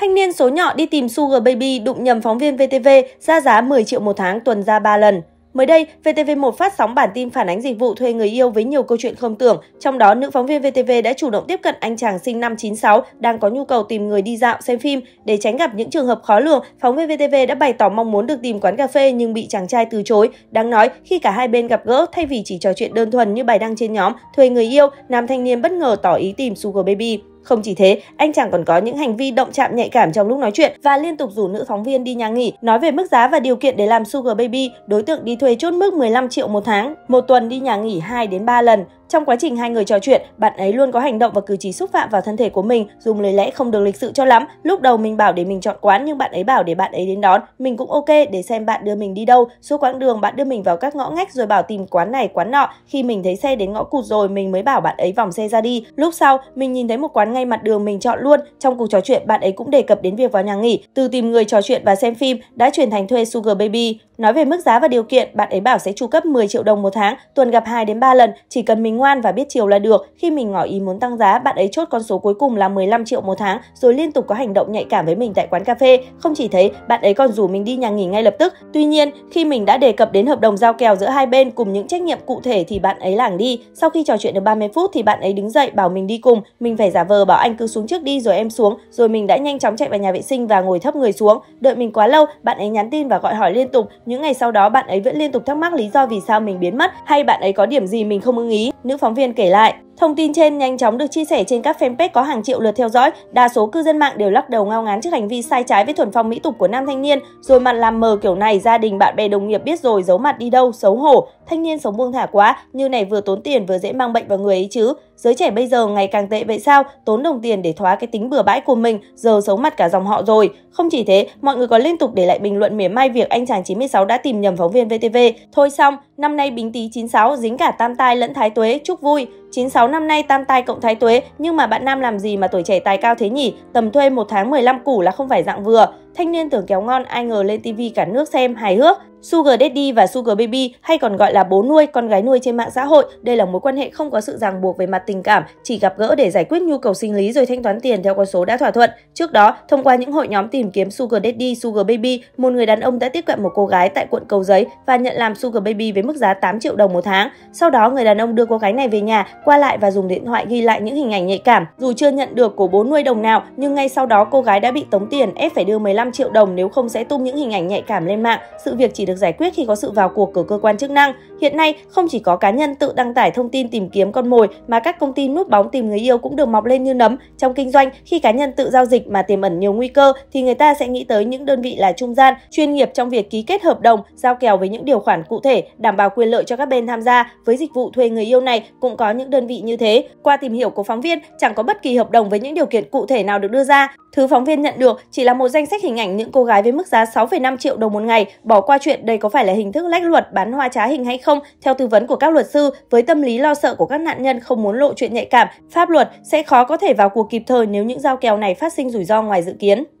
Thanh niên số nhỏ đi tìm Sugar Baby đụng nhầm phóng viên VTV ra giá 10 triệu một tháng tuần ra 3 lần. Mới đây, VTV1 phát sóng bản tin phản ánh dịch vụ thuê người yêu với nhiều câu chuyện không tưởng, trong đó nữ phóng viên VTV đã chủ động tiếp cận anh chàng sinh năm 96 đang có nhu cầu tìm người đi dạo xem phim để tránh gặp những trường hợp khó lường. Phóng viên VTV đã bày tỏ mong muốn được tìm quán cà phê nhưng bị chàng trai từ chối. Đáng nói, khi cả hai bên gặp gỡ thay vì chỉ trò chuyện đơn thuần như bài đăng trên nhóm thuê người yêu, nam thanh niên bất ngờ tỏ ý tìm Sugar Baby. Không chỉ thế, anh chàng còn có những hành vi động chạm nhạy cảm trong lúc nói chuyện và liên tục rủ nữ phóng viên đi nhà nghỉ, nói về mức giá và điều kiện để làm Sugar Baby, đối tượng đi thuê chốt mức 15 triệu một tháng, một tuần đi nhà nghỉ 2 đến 3 lần, trong quá trình hai người trò chuyện, bạn ấy luôn có hành động và cử chỉ xúc phạm vào thân thể của mình, dùng lời lẽ không được lịch sự cho lắm. Lúc đầu mình bảo để mình chọn quán nhưng bạn ấy bảo để bạn ấy đến đón, mình cũng ok để xem bạn đưa mình đi đâu. Suốt quãng đường bạn đưa mình vào các ngõ ngách rồi bảo tìm quán này quán nọ. Khi mình thấy xe đến ngõ cụt rồi, mình mới bảo bạn ấy vòng xe ra đi. Lúc sau, mình nhìn thấy một quán ngay mặt đường mình chọn luôn. Trong cuộc trò chuyện, bạn ấy cũng đề cập đến việc vào nhà nghỉ, từ tìm người trò chuyện và xem phim đã chuyển thành thuê Sugar Baby. Nói về mức giá và điều kiện, bạn ấy bảo sẽ chu cấp 10 triệu đồng một tháng, tuần gặp 2 đến 3 lần, chỉ cần mình ngoan và biết chiều là được. Khi mình ngỏ ý muốn tăng giá, bạn ấy chốt con số cuối cùng là 15 triệu một tháng rồi liên tục có hành động nhạy cảm với mình tại quán cà phê. Không chỉ thế, bạn ấy còn rủ mình đi nhà nghỉ ngay lập tức. Tuy nhiên, khi mình đã đề cập đến hợp đồng giao kèo giữa hai bên cùng những trách nhiệm cụ thể thì bạn ấy lảng đi. Sau khi trò chuyện được 30 phút thì bạn ấy đứng dậy bảo mình đi cùng. Mình phải giả vờ bảo anh cứ xuống trước đi rồi em xuống. Rồi mình đã nhanh chóng chạy vào nhà vệ sinh và ngồi thấp người xuống. Đợi mình quá lâu, bạn ấy nhắn tin và gọi hỏi liên tục. Những ngày sau đó bạn ấy vẫn liên tục thắc mắc lý do vì sao mình biến mất hay bạn ấy có điểm gì mình không ưng ý nữ phóng viên kể lại Thông tin trên nhanh chóng được chia sẻ trên các fanpage có hàng triệu lượt theo dõi. Đa số cư dân mạng đều lắc đầu ngao ngán trước hành vi sai trái với thuần phong mỹ tục của nam thanh niên. Rồi mặt làm mờ kiểu này, gia đình, bạn bè, đồng nghiệp biết rồi, giấu mặt đi đâu, xấu hổ. Thanh niên sống buông thả quá, như này vừa tốn tiền vừa dễ mang bệnh vào người ấy chứ. Giới trẻ bây giờ ngày càng tệ vậy sao, tốn đồng tiền để thoá cái tính bừa bãi của mình, giờ xấu mặt cả dòng họ rồi. Không chỉ thế, mọi người còn liên tục để lại bình luận mỉa mai việc anh chàng 96 đã tìm nhầm phóng viên VTV. Thôi xong, năm nay Bính Tý 96 dính cả tam tai lẫn thái tuế, chúc vui. 96 năm nay tam tai cộng thái tuế, nhưng mà bạn nam làm gì mà tuổi trẻ tài cao thế nhỉ? Tầm thuê một tháng 15 củ là không phải dạng vừa. Thanh niên tưởng kéo ngon, ai ngờ lên tivi cả nước xem hài hước. Sugar Daddy và Sugar Baby hay còn gọi là bố nuôi, con gái nuôi trên mạng xã hội, đây là mối quan hệ không có sự ràng buộc về mặt tình cảm, chỉ gặp gỡ để giải quyết nhu cầu sinh lý rồi thanh toán tiền theo con số đã thỏa thuận. Trước đó, thông qua những hội nhóm tìm kiếm Sugar Daddy, Sugar Baby, một người đàn ông đã tiếp cận một cô gái tại quận Cầu Giấy và nhận làm Sugar Baby với mức giá 8 triệu đồng một tháng. Sau đó, người đàn ông đưa cô gái này về nhà, qua lại và dùng điện thoại ghi lại những hình ảnh nhạy cảm. Dù chưa nhận được của bố nuôi đồng nào, nhưng ngay sau đó cô gái đã bị tống tiền ép phải đưa 15 triệu đồng nếu không sẽ tung những hình ảnh nhạy cảm lên mạng. Sự việc chỉ được giải quyết khi có sự vào cuộc của cơ quan chức năng. Hiện nay, không chỉ có cá nhân tự đăng tải thông tin tìm kiếm con mồi mà các công ty núp bóng tìm người yêu cũng được mọc lên như nấm. Trong kinh doanh, khi cá nhân tự giao dịch mà tiềm ẩn nhiều nguy cơ thì người ta sẽ nghĩ tới những đơn vị là trung gian, chuyên nghiệp trong việc ký kết hợp đồng, giao kèo với những điều khoản cụ thể, đảm bảo quyền lợi cho các bên tham gia. Với dịch vụ thuê người yêu này cũng có những đơn vị như thế. Qua tìm hiểu của phóng viên, chẳng có bất kỳ hợp đồng với những điều kiện cụ thể nào được đưa ra. Thứ phóng viên nhận được chỉ là một danh sách hình ảnh những cô gái với mức giá 6,5 triệu đồng một ngày, bỏ qua chuyện chuyện đây có phải là hình thức lách luật bán hoa trá hình hay không, theo tư vấn của các luật sư, với tâm lý lo sợ của các nạn nhân không muốn lộ chuyện nhạy cảm, pháp luật sẽ khó có thể vào cuộc kịp thời nếu những giao kèo này phát sinh rủi ro ngoài dự kiến.